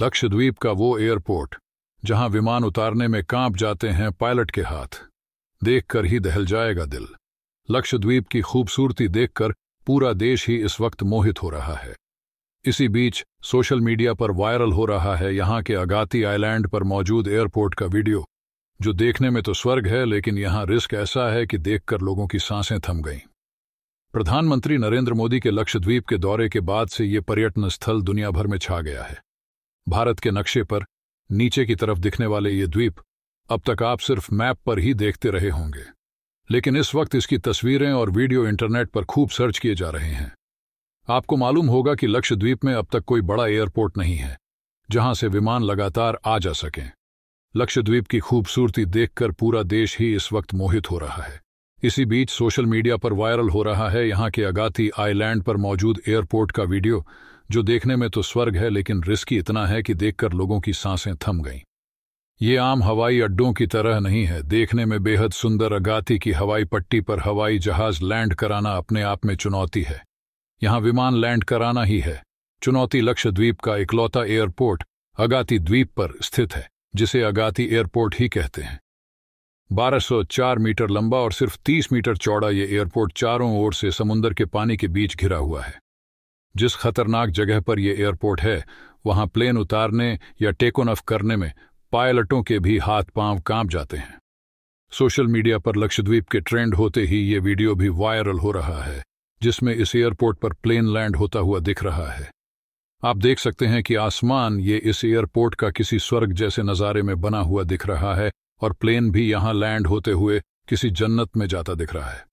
लक्षद्वीप का वो एयरपोर्ट जहां विमान उतारने में कांप जाते हैं पायलट के हाथ देखकर ही दहल जाएगा दिल लक्षद्वीप की खूबसूरती देखकर पूरा देश ही इस वक्त मोहित हो रहा है इसी बीच सोशल मीडिया पर वायरल हो रहा है यहाँ के अगाती आइलैंड पर मौजूद एयरपोर्ट का वीडियो जो देखने में तो स्वर्ग है लेकिन यहाँ रिस्क ऐसा है कि देखकर लोगों की सांसें थम गईं प्रधानमंत्री नरेंद्र मोदी के लक्षद्वीप के दौरे के बाद से ये पर्यटन स्थल दुनिया भर में छा गया है भारत के नक्शे पर नीचे की तरफ दिखने वाले ये द्वीप अब तक आप सिर्फ मैप पर ही देखते रहे होंगे लेकिन इस वक्त इसकी तस्वीरें और वीडियो इंटरनेट पर खूब सर्च किए जा रहे हैं आपको मालूम होगा कि लक्षद्वीप में अब तक कोई बड़ा एयरपोर्ट नहीं है जहां से विमान लगातार आ जा सकें लक्षद्वीप की खूबसूरती देखकर पूरा देश ही इस वक्त मोहित हो रहा है इसी बीच सोशल मीडिया पर वायरल हो रहा है यहाँ के अगाती आइलैंड पर मौजूद एयरपोर्ट का वीडियो जो देखने में तो स्वर्ग है लेकिन रिस्की इतना है कि देखकर लोगों की सांसें थम गईं ये आम हवाई अड्डों की तरह नहीं है देखने में बेहद सुंदर अगाती की हवाई पट्टी पर हवाई जहाज लैंड कराना अपने आप में चुनौती है यहाँ विमान लैंड कराना ही है चुनौती लक्षद्वीप का इकलौता एयरपोर्ट अगाती द्वीप पर स्थित है जिसे अगाती एयरपोर्ट ही कहते हैं 1204 मीटर लंबा और सिर्फ 30 मीटर चौड़ा ये एयरपोर्ट चारों ओर से समुंदर के पानी के बीच घिरा हुआ है जिस खतरनाक जगह पर यह एयरपोर्ट है वहां प्लेन उतारने या टेक ऑफ करने में पायलटों के भी हाथ पांव कांप जाते हैं सोशल मीडिया पर लक्षद्वीप के ट्रेंड होते ही ये वीडियो भी वायरल हो रहा है जिसमें इस एयरपोर्ट पर प्लेन लैंड होता हुआ दिख रहा है आप देख सकते हैं कि आसमान ये इस एयरपोर्ट का किसी स्वर्ग जैसे नज़ारे में बना हुआ दिख रहा है और प्लेन भी यहां लैंड होते हुए किसी जन्नत में जाता दिख रहा है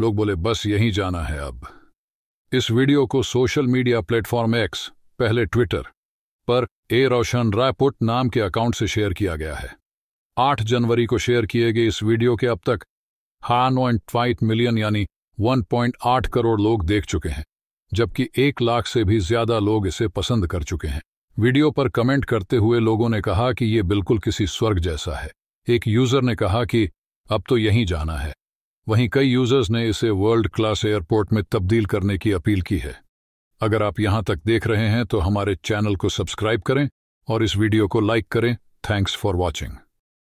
लोग बोले बस यहीं जाना है अब इस वीडियो को सोशल मीडिया प्लेटफॉर्म एक्स पहले ट्विटर पर ए रोशन रायपुट नाम के अकाउंट से शेयर किया गया है 8 जनवरी को शेयर किए गए इस वीडियो के अब तक हान फाइव मिलियन यानी 1.8 करोड़ लोग देख चुके हैं जबकि एक लाख से भी ज्यादा लोग इसे पसंद कर चुके हैं वीडियो पर कमेंट करते हुए लोगों ने कहा कि ये बिल्कुल किसी स्वर्ग जैसा है एक यूजर ने कहा कि अब तो यहीं जाना है वहीं कई यूजर्स ने इसे वर्ल्ड क्लास एयरपोर्ट में तब्दील करने की अपील की है अगर आप यहां तक देख रहे हैं तो हमारे चैनल को सब्सक्राइब करें और इस वीडियो को लाइक करें थैंक्स फॉर वॉचिंग